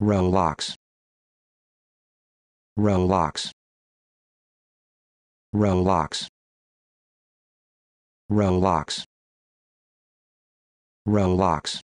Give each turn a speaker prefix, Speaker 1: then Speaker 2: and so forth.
Speaker 1: locks. Relax. locks. Relax. locks.